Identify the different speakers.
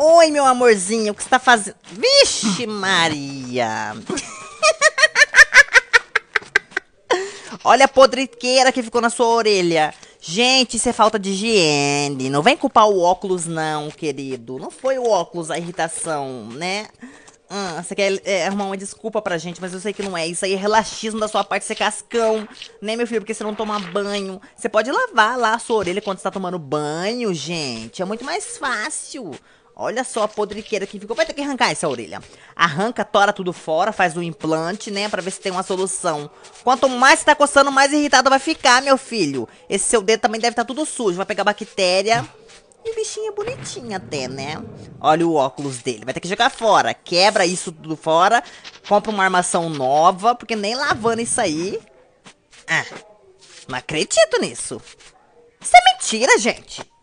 Speaker 1: Oi, meu amorzinho, o que você tá fazendo? Vixe, Maria! Olha a podriqueira que ficou na sua orelha. Gente, isso é falta de higiene. Não vem culpar o óculos, não, querido. Não foi o óculos a irritação, né? Hum, você quer é, arrumar uma desculpa pra gente, mas eu sei que não é. Isso aí é relaxismo da sua parte, ser é cascão, né, meu filho? Porque você não toma banho. Você pode lavar lá a sua orelha quando você tá tomando banho, gente. É muito mais fácil. Olha só a podriqueira que ficou. Vai ter que arrancar essa orelha. Arranca, tora tudo fora, faz um implante, né? Pra ver se tem uma solução. Quanto mais você tá coçando, mais irritado vai ficar, meu filho. Esse seu dedo também deve estar tá tudo sujo. Vai pegar bactéria. E bichinha bonitinha até, né? Olha o óculos dele. Vai ter que jogar fora. Quebra isso tudo fora. Compra uma armação nova. Porque nem lavando isso aí. Ah, não acredito nisso. Isso é mentira, gente.